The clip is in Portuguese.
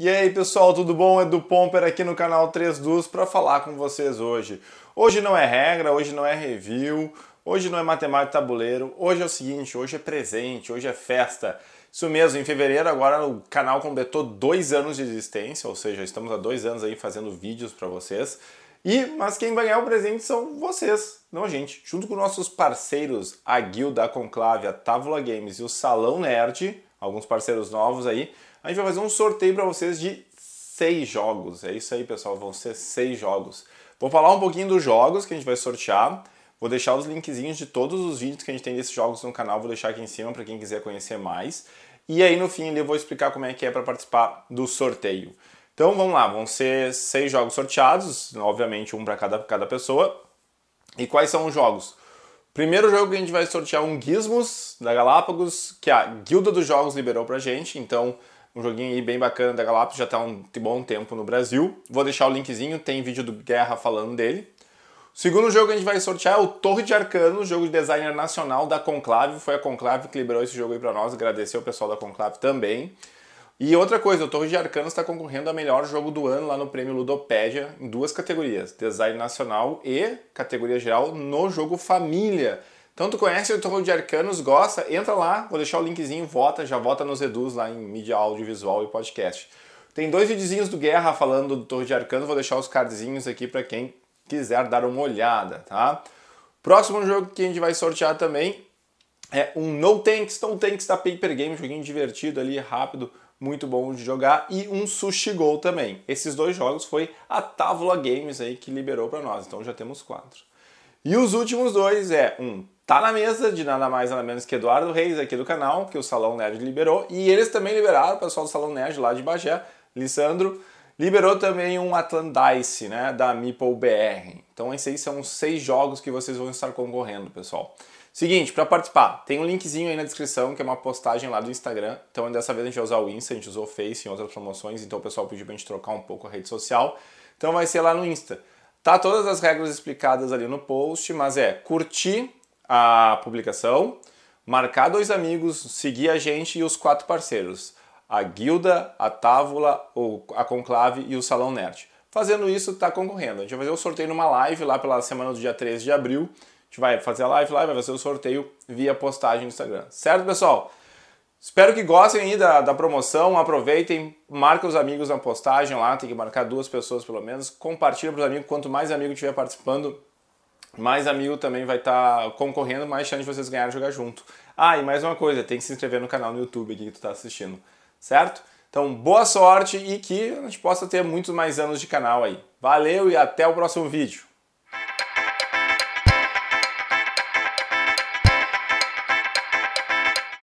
E aí pessoal, tudo bom? É do Pomper aqui no canal 3 Dus para falar com vocês hoje. Hoje não é regra, hoje não é review, hoje não é matemática tabuleiro, hoje é o seguinte, hoje é presente, hoje é festa. Isso mesmo, em fevereiro agora o canal completou dois anos de existência, ou seja, estamos há dois anos aí fazendo vídeos para vocês. E, mas quem vai ganhar o presente são vocês, não a gente. Junto com nossos parceiros, a Guilda, a Conclave, a Távola Games e o Salão Nerd, alguns parceiros novos aí. A gente vai fazer um sorteio para vocês de seis jogos. É isso aí, pessoal, vão ser seis jogos. Vou falar um pouquinho dos jogos que a gente vai sortear. Vou deixar os linkzinhos de todos os vídeos que a gente tem desses jogos no canal, vou deixar aqui em cima para quem quiser conhecer mais. E aí no fim eu vou explicar como é que é para participar do sorteio. Então vamos lá, vão ser seis jogos sorteados, obviamente um para cada, cada pessoa. E quais são os jogos? Primeiro jogo que a gente vai sortear um Gizmos da Galápagos, que a Guilda dos Jogos liberou pra gente, então um joguinho aí bem bacana da Galápagos, já tá um bom tempo no Brasil. Vou deixar o linkzinho, tem vídeo do Guerra falando dele. O segundo jogo que a gente vai sortear é o Torre de Arcano, jogo de designer nacional da Conclave. Foi a Conclave que liberou esse jogo aí pra nós, agradecer o pessoal da Conclave também. E outra coisa, o Torre de Arcanos está concorrendo a melhor jogo do ano lá no prêmio Ludopédia, em duas categorias, design nacional e categoria geral no jogo família. Então tu conhece o Torre de Arcanos, gosta, entra lá, vou deixar o linkzinho, vota, já vota nos Edus lá em mídia audiovisual e podcast. Tem dois videozinhos do Guerra falando do Torre de Arcanos, vou deixar os cardzinhos aqui para quem quiser dar uma olhada, tá? Próximo jogo que a gente vai sortear também é um No Tanks, No Tanks da Paper Game, um joguinho divertido ali, rápido, muito bom de jogar, e um Sushi Go também. Esses dois jogos foi a Távola Games aí que liberou para nós, então já temos quatro. E os últimos dois é um Tá na Mesa, de nada mais nada menos que Eduardo Reis aqui do canal, que o Salão Nerd liberou, e eles também liberaram, o pessoal do Salão Nerd lá de Bagé, Lissandro, liberou também um Atlantice, né, da Meeple BR. Então esses aí são os seis jogos que vocês vão estar concorrendo, pessoal. Seguinte, para participar, tem um linkzinho aí na descrição, que é uma postagem lá do Instagram. Então, dessa vez a gente vai usar o Insta, a gente usou o Face em outras promoções, então o pessoal pediu pra gente trocar um pouco a rede social. Então vai ser lá no Insta. Tá todas as regras explicadas ali no post, mas é curtir a publicação, marcar dois amigos, seguir a gente e os quatro parceiros: a Guilda, a Távola, a Conclave e o Salão Nerd. Fazendo isso, tá concorrendo. A gente vai fazer o um sorteio numa live lá pela semana do dia 13 de abril gente vai fazer a live lá e vai fazer o sorteio via postagem no Instagram. Certo, pessoal? Espero que gostem aí da, da promoção, aproveitem, marca os amigos na postagem lá, tem que marcar duas pessoas pelo menos, compartilha para os amigos, quanto mais amigo tiver participando, mais amigo também vai estar tá concorrendo, mais chance de vocês ganharem jogar junto. Ah, e mais uma coisa, tem que se inscrever no canal no YouTube aqui que tu está assistindo, certo? Então, boa sorte e que a gente possa ter muitos mais anos de canal aí. Valeu e até o próximo vídeo.